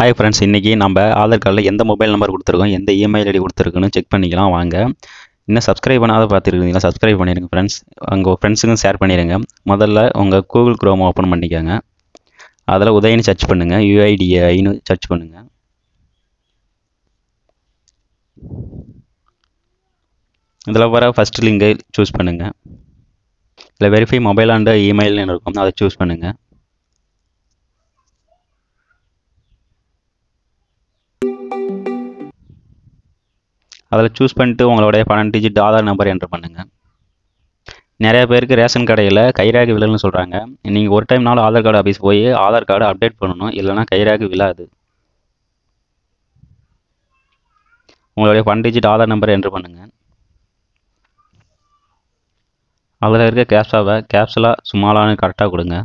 hi friends இன்றைக்கி நம்ம ஆதார் கார்டில் எந்த மொபைல் நம்பர் கொடுத்துருக்கோம் எந்த இமெயில் ஐடி கொடுத்துருக்குன்னு செக் பண்ணிக்கலாம் வாங்க இன்னும் சப்ஸ்கிரைப் பண்ணாத பார்த்துருக்கீங்களா சப்ஸ்கிரைப் பண்ணிடுங்க ஃப்ரெண்ட்ஸ் உங்கள் ஃப்ரெண்ட்ஸுக்கும் ஷேர் பண்ணிடுங்க முதல்ல உங்கள் கூகுள் க்ரோம் ஓப்பன் பண்ணிக்கோங்க அதில் உதயின்னு சர்ச் பண்ணுங்கள் யூஐடிஐனு சர்ச் பண்ணுங்கள் இதில் வர ஃபஸ்ட் லிங்கை சூஸ் பண்ணுங்கள் இதில் வெரிஃபை மொபைல் ஆண்டு இமெயில்னு இருக்கும் அதை சூஸ் பண்ணுங்கள் அதில் சூஸ் பண்ணிட்டு உங்களுடைய பன்னெண்டு டிஜிட் ஆதார் நம்பர் என்ட்ரு பண்ணுங்கள் நிறைய பேருக்கு ரேஷன் கடையில் கைராக விழல்னு சொல்கிறாங்க நீங்கள் ஒரு டைம்னாலும் ஆதார் கார்டு ஆஃபீஸ் போய் ஆதார் கார்டு அப்டேட் பண்ணணும் இல்லைனா கைராக விழாது உங்களுடைய one digit Aadhaar number enter பண்ணுங்கள் அதில் இருக்க கேப்ஸாவை கேப்ஸலாக சுமாலான்னு கரெக்டாக கொடுங்க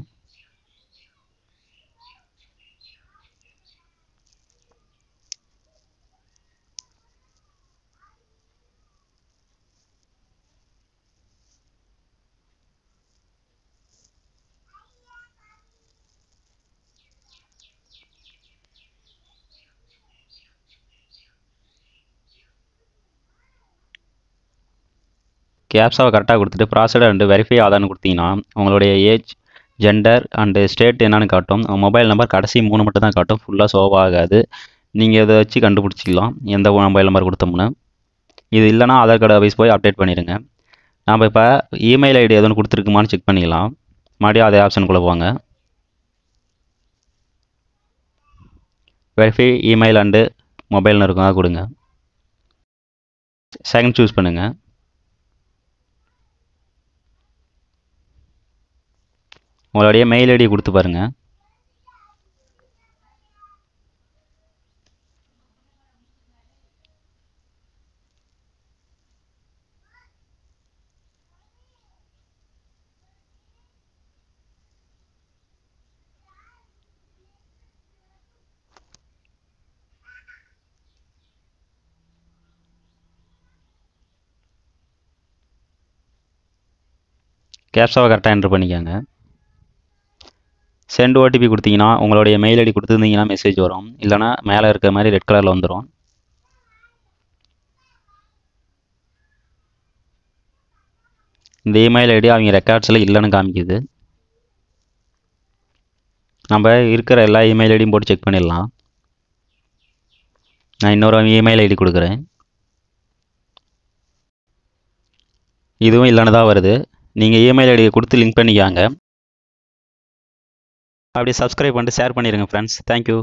கேப்ஸாவை கரெக்டாக கொடுத்துட்டு ப்ராசடர் அண்டு வெரிஃபை ஆதார்னு கொடுத்தீங்கன்னா உங்களுடைய ஏஜ் ஜெண்டர் அண்டு ஸ்டேட் என்னன்னு காட்டும் மொபைல் நம்பர் கடைசி மூணு மட்டும் தான் காட்டும் ஃபுல்லாக சோவ் ஆகாது நீங்கள் இதை வச்சு கண்டுபிடிச்சிக்கலாம் எந்த மொபைல் நம்பர் கொடுத்தோம்னு இது இல்லைனா ஆதார் கார்டு ஆஃபீஸ் போய் அப்டேட் பண்ணிடுங்க நாம் இப்போ இமெயில் ஐடி எதுவும் கொடுத்துருக்குமான்னு செக் பண்ணிக்கலாம் மறுபடியும் அதே ஆப்ஷனுக்குள்ளே போவாங்க வெரிஃபை இமெயில் அண்டு மொபைல்னு இருக்கும் கொடுங்க செகண்ட் சூஸ் பண்ணுங்கள் உங்களுடைய மெயில் ஐடி கொடுத்து பாருங்கள் கேப்ஸாவை கரெக்டாக என்ட்ரு பண்ணிக்கோங்க சென்ட் ஓடிபி கொடுத்தீங்கன்னா உங்களுடைய மெயில் ஐடி கொடுத்துருந்தீங்கன்னா மெசேஜ் வரும் இல்லைனா மேலே இருக்கிற மாதிரி ரெட் கலரில் வந்துடும் இந்த இமெயில் ஐடி அவங்க ரெக்கார்ட்ஸில் இல்லைன்னு காமிக்குது நம்ம இருக்கிற எல்லா இமெயில் ஐடியும் போட்டு செக் பண்ணிடலாம் நான் இன்னொரு இமெயில் ஐடி கொடுக்குறேன் இதுவும் இல்லைன்னு தான் வருது நீங்கள் இமெயில் ஐடியை கொடுத்து லிங்க் பண்ணிக்காங்க அப்படியே சப்ஸ்கிரைப் பண்ணிட்டு ஷேர் பண்ணிடுங்க ஃப்ரெண்ட்ஸ் தேங்க்யூ